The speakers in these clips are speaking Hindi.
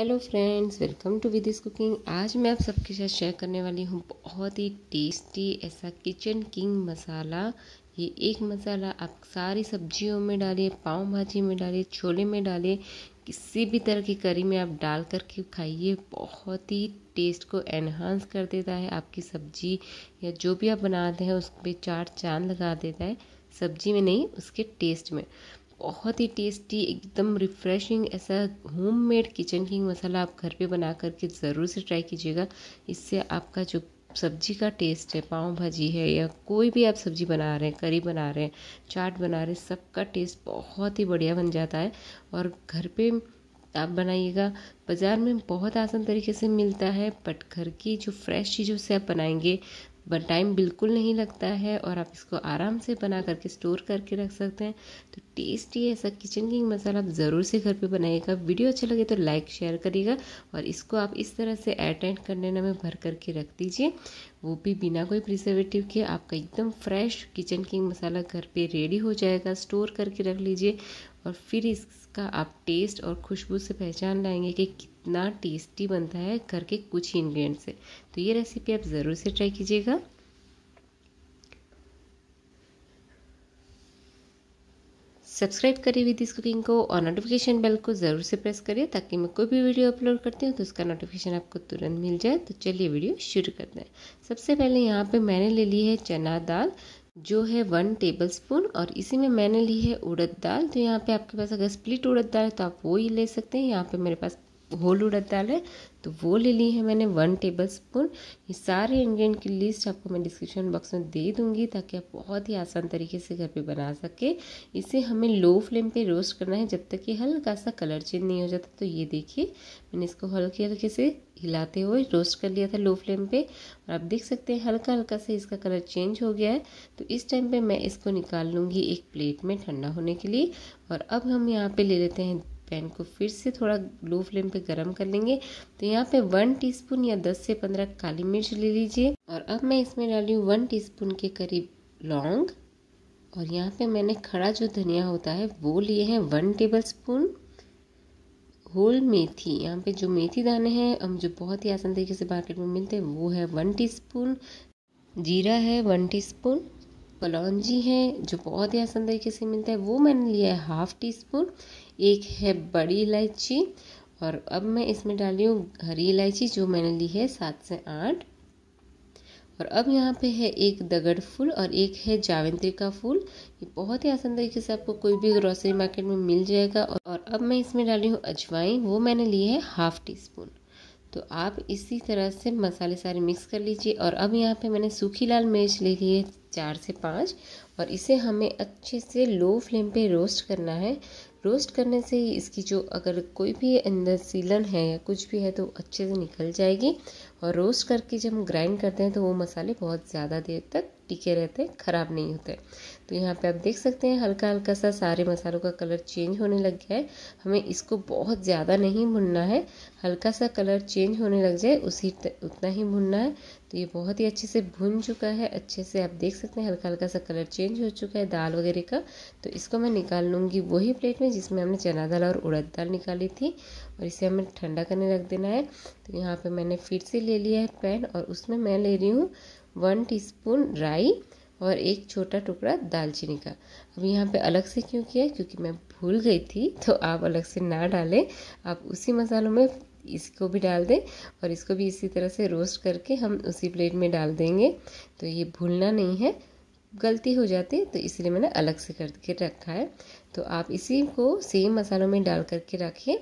हेलो फ्रेंड्स वेलकम टू विदिस कुकिंग आज मैं आप सबके साथ शेयर करने वाली हूँ बहुत ही टेस्टी ऐसा किचन किंग मसाला ये एक मसाला आप सारी सब्जियों में डालिए पाव भाजी में डालिए छोले में डालिए किसी भी तरह की करी में आप डाल करके खाइए बहुत ही टेस्ट को एनहांस कर देता है आपकी सब्जी या जो भी आप बनाते हैं उस पर चार चांद लगा देता है सब्जी में नहीं उसके टेस्ट में बहुत ही टेस्टी एकदम रिफ़्रेशिंग ऐसा होममेड किचन किंग मसाला आप घर पे बना करके ज़रूर से ट्राई कीजिएगा इससे आपका जो सब्जी का टेस्ट है पाव भाजी है या कोई भी आप सब्जी बना रहे हैं करी बना रहे हैं चाट बना रहे हैं सबका टेस्ट बहुत ही बढ़िया बन जाता है और घर पे आप बनाइएगा बाज़ार में बहुत आसान तरीके से मिलता है बट घर की जो फ्रेश चीज़ों से आप बनाएंगे बट टाइम बिल्कुल नहीं लगता है और आप इसको आराम से बना करके स्टोर करके रख सकते हैं तो टेस्टी ऐसा किचन किंग मसाला आप ज़रूर से घर पे बनाइएगा वीडियो अच्छा लगे तो लाइक शेयर करिएगा और इसको आप इस तरह से अटेंड करने में भर करके रख दीजिए वो भी बिना कोई प्रिजर्वेटिव के आपका एकदम फ्रेश किचन किंग मसाला घर पे रेडी हो जाएगा स्टोर करके रख लीजिए और फिर इसका आप टेस्ट और खुशबू से पहचान लाएंगे कि कितना टेस्टी बनता है घर के कुछ ही इन्ग्रीडियंट से तो ये रेसिपी आप ज़रूर से ट्राई कीजिएगा सब्सक्राइब करें विद इस कुकिंग को और नोटिफिकेशन बेल को ज़रूर से प्रेस करिए ताकि मैं कोई भी वीडियो अपलोड करती हूँ तो उसका नोटिफिकेशन आपको तुरंत मिल जाए तो चलिए वीडियो शुरू करते हैं सबसे पहले यहाँ पे मैंने ले ली है चना दाल जो है वन टेबल स्पून और इसी में मैंने ली है उड़द दाल तो यहाँ पे आपके पास अगर स्प्लिट उड़द दाल है तो आप वो ही ले सकते हैं यहाँ पे मेरे पास होल उड़द दाल है तो वो ले ली है मैंने वन टेबल स्पून ये सारे इंग्रेडिएंट की लिस्ट आपको मैं डिस्क्रिप्शन बॉक्स में दे दूंगी ताकि आप बहुत ही आसान तरीके से घर पे बना सके इसे हमें लो फ्लेम पे रोस्ट करना है जब तक कि हल्का सा कलर चेंज नहीं हो जाता तो ये देखिए मैंने इसको हल्के हल्के से हिलाते हुए रोस्ट कर लिया था लो फ्लेम पे और आप देख सकते हैं हल्का हल्का से इसका कलर चेंज हो गया है तो इस टाइम पे मैं इसको निकाल लूँगी एक प्लेट में ठंडा होने के लिए और अब हम यहाँ पे ले लेते हैं पैन को फिर से थोड़ा लो फ्लेम पे गरम कर लेंगे तो यहाँ पे वन टीस्पून या दस से पंद्रह काली मिर्च ले लीजिए और अब मैं इसमें डाली हूँ वन टी के करीब लौंग और यहाँ पे मैंने खड़ा जो धनिया होता है वो लिए हैं वन टेबल स्पून होल मेथी यहाँ पे जो मेथी दाने हैं हम जो बहुत ही आसान तरीके से मार्केट में मिलते हैं वो है वन टीस्पून जीरा है वन टीस्पून कलौजी है जो बहुत ही आसान तरीके से मिलता है वो मैंने लिया है हाफ टी स्पून एक है बड़ी इलायची और अब मैं इसमें डाल रही हूँ हरी इलायची जो मैंने ली है सात से आठ और अब यहाँ पे है एक दगड़ फूल और एक है जावंत्री का फूल ये बहुत ही आसान तरीके से आपको कोई भी ग्रोसरी मार्केट में मिल जाएगा और अब मैं इसमें डाली हूँ अजवाइन वो मैंने ली है हाफ टी स्पून तो आप इसी तरह से मसाले सारे मिक्स कर लीजिए और अब यहाँ पे मैंने सूखी लाल मिर्च ले ली है चार से पाँच और इसे हमें अच्छे से लो फ्लेम पे रोस्ट करना है रोस्ट करने से ही इसकी जो अगर कोई भी अंदर सीलन है या कुछ भी है तो अच्छे से निकल जाएगी और रोस्ट करके जब हम ग्राइंड करते हैं तो वो मसाले बहुत ज़्यादा देर तक टिके रहते हैं ख़राब नहीं होते तो यहाँ पे आप देख सकते हैं हल्का हल्का सा सारे मसालों का कलर चेंज होने लग गया है हमें इसको बहुत ज़्यादा नहीं भुनना है हल्का सा कलर चेंज होने लग जाए उसी उतना ही भुनना है तो ये बहुत ही अच्छे से भुन चुका है अच्छे से आप देख सकते हैं हल्का हल्का सा कलर चेंज हो चुका है दाल वगैरह का तो इसको मैं निकाल लूँगी वही प्लेट में जिसमें हमने चना दाल और उड़द दाल निकाली थी और इसे हमें ठंडा करने रख देना है तो यहाँ पे मैंने फिर से ले लिया है पैन और उसमें मैं ले रही हूँ वन टीस्पून राई और एक छोटा टुकड़ा दालचीनी का अब यहाँ पे अलग से क्यों किया क्योंकि मैं भूल गई थी तो आप अलग से ना डालें आप उसी मसालों में इसको भी डाल दें और इसको भी इसी तरह से रोस्ट करके हम उसी प्लेट में डाल देंगे तो ये भूलना नहीं है गलती हो जाती है तो इसलिए मैंने अलग से करके रखा है तो आप इसी को सेम मसालों में डाल करके रखें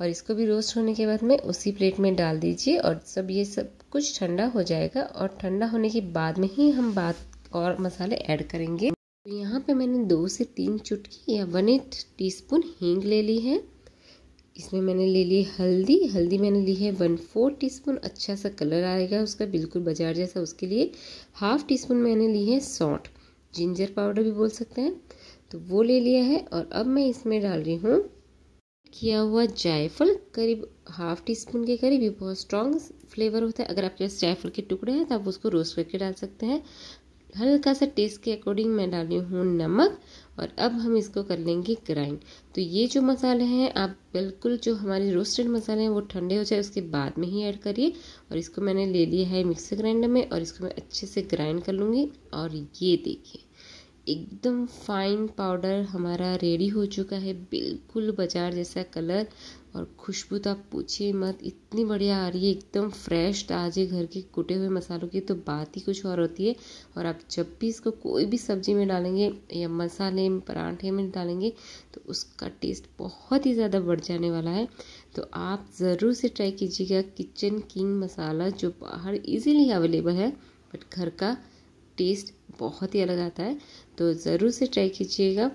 और इसको भी रोस्ट होने के बाद में उसी प्लेट में डाल दीजिए और सब ये सब कुछ ठंडा हो जाएगा और ठंडा होने के बाद में ही हम बात और मसाले ऐड करेंगे तो यहाँ पे मैंने दो से तीन चुटकी या वन एट टी हींग ले ली है इसमें मैंने ले ली हल्दी हल्दी मैंने ली है वन फोर स्पून अच्छा सा कलर आएगा उसका बिल्कुल बाजार जैसा उसके लिए हाफ टी स्पून मैंने ली है सौंठ जिंजर पाउडर भी बोल सकते हैं तो वो ले लिया है और अब मैं इसमें डाल रही हूँ किया हुआ जायफल करीब हाफ टी स्पून के करीब ये बहुत स्ट्रॉन्ग फ्लेवर होता है अगर आपके पास जायफल के टुकड़े हैं तो आप उसको रोस्ट करके डाल सकते हैं हल्का सा टेस्ट के अकॉर्डिंग मैं डाल रही हूँ नमक और अब हम इसको कर लेंगे ग्राइंड तो ये जो मसाले हैं आप बिल्कुल जो हमारे रोस्टेड मसाले हैं वो ठंडे हो जाए उसके बाद में ही ऐड करिए और इसको मैंने ले लिया है मिक्सर ग्राइंडर में और इसको मैं अच्छे से ग्राइंड कर लूँगी और ये देखिए एकदम फाइन पाउडर हमारा रेडी हो चुका है बिल्कुल बाजार जैसा कलर और खुशबू तो आप पूछिए मत इतनी बढ़िया आ रही है एकदम फ्रेश ताजे घर के कुटे हुए मसालों की तो बात ही कुछ और होती है और आप जब भी इसको कोई भी सब्जी में डालेंगे या मसाले में पराठे में डालेंगे तो उसका टेस्ट बहुत ही ज़्यादा बढ़ जाने वाला है तो आप ज़रूर से ट्राई कीजिएगा किचन किंग मसाला जो बाहर ईजिली अवेलेबल है बट घर का टेस्ट बहुत ही अलग आता है तो ज़रूर से ट्राई कीजिएगा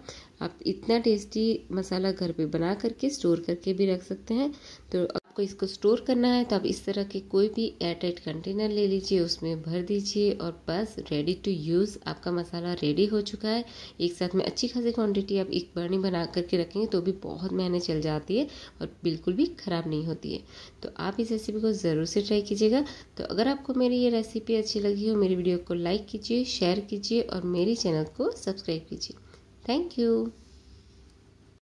आप इतना टेस्टी मसाला घर पे बना करके स्टोर करके भी रख सकते हैं तो आपको इसको स्टोर करना है तो आप इस तरह के कोई भी एयरटाइट कंटेनर ले लीजिए उसमें भर दीजिए और बस रेडी टू यूज़ आपका मसाला रेडी हो चुका है एक साथ में अच्छी खासी क्वांटिटी आप एक बर्नी बना करके रखेंगे तो भी बहुत महीने चल जाती है और बिल्कुल भी ख़राब नहीं होती है तो आप इस रेसिपी को ज़रूर से ट्राई कीजिएगा तो अगर आपको मेरी ये रेसिपी अच्छी लगी हो मेरी वीडियो को लाइक कीजिए शेयर कीजिए और मेरे चैनल को सब्सक्राइब कीजिए थैंक यू